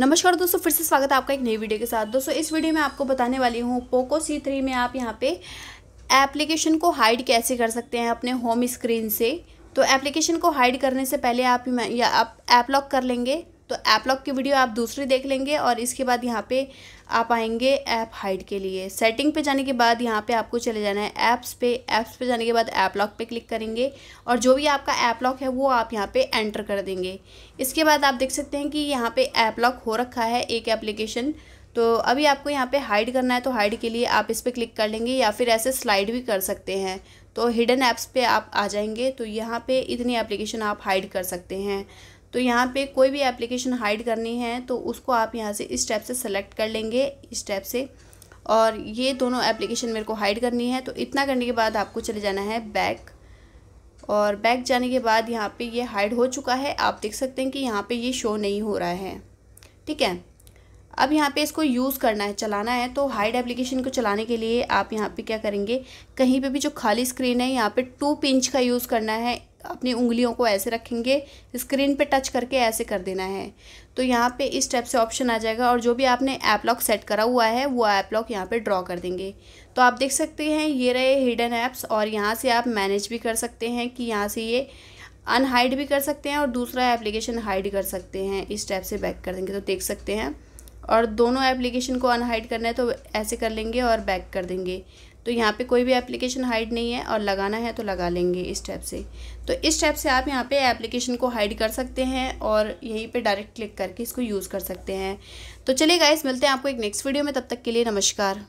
नमस्कार दोस्तों फिर से स्वागत है आपका एक नई वीडियो के साथ दोस्तों इस वीडियो में आपको बताने वाली हूँ पोको सी थ्री में आप यहाँ पे एप्लीकेशन को हाइड कैसे कर सकते हैं अपने होम स्क्रीन से तो एप्लीकेशन को हाइड करने से पहले आप या आप ऐप लॉक कर लेंगे तो ऐप लॉक की वीडियो आप दूसरी देख लेंगे और इसके बाद यहाँ पे आप आएंगे ऐप हाइड के लिए सेटिंग पे जाने के बाद यहाँ पे आपको चले जाना है ऐप्स पे ऐप्स पे जाने के बाद ऐप लॉक पे क्लिक करेंगे और जो भी आपका ऐप लॉक है वो आप यहाँ पे एंटर कर देंगे इसके बाद आप देख सकते हैं कि यहाँ पे ऐप लॉक हो रखा है एक एप्लीकेशन तो अभी आपको यहाँ पे हाइड करना है तो हाइड के लिए आप इस पर क्लिक कर लेंगे या फिर ऐसे स्लाइड भी कर सकते हैं तो हिडन ऐप्स पे आप आ जाएंगे तो यहाँ पे इतनी एप्लीकेशन आप हाइड कर सकते हैं तो यहाँ पे कोई भी एप्लीकेशन हाइड करनी है तो उसको आप यहाँ से इस टैप से सेलेक्ट कर लेंगे इस टैप से और ये दोनों एप्लीकेशन मेरे को हाइड करनी है तो इतना करने के बाद आपको चले जाना है बैक और बैक जाने के बाद यहाँ पे ये हाइड हो चुका है आप देख सकते हैं कि यहाँ पे ये शो नहीं हो रहा है ठीक है अब यहाँ पे इसको यूज़ करना है चलाना है तो हाइड एप्लीकेशन को चलाने के लिए आप यहाँ पे क्या करेंगे कहीं पे भी जो खाली स्क्रीन है यहाँ पे टू पिंच का यूज़ करना है अपनी उंगलियों को ऐसे रखेंगे स्क्रीन पे टच करके ऐसे कर देना है तो यहाँ पे इस टाइप से ऑप्शन आ जाएगा और जो भी आपने ऐप लॉक सेट करा हुआ है वो ऐप लॉक यहाँ पे ड्रॉ कर देंगे तो आप देख सकते हैं ये रहे हिडन ऐप्स और यहाँ से आप मैनेज भी कर सकते हैं कि यहाँ से ये अनहाइड भी कर सकते हैं और दूसरा एप्लीकेशन हाइड कर सकते हैं इस टाइप से बैक कर देंगे तो देख सकते हैं और दोनों एप्लीकेशन को अनहाइड करना है तो ऐसे कर लेंगे और बैक कर देंगे तो यहाँ पे कोई भी एप्लीकेशन हाइड नहीं है और लगाना है तो लगा लेंगे इस टाइप से तो इस टाइप से आप यहाँ पे एप्लीकेशन को हाइड कर सकते हैं और यहीं पे डायरेक्ट क्लिक करके इसको यूज़ कर सकते हैं तो चलिए गाइस मिलते हैं आपको एक नेक्स्ट वीडियो में तब तक के लिए नमस्कार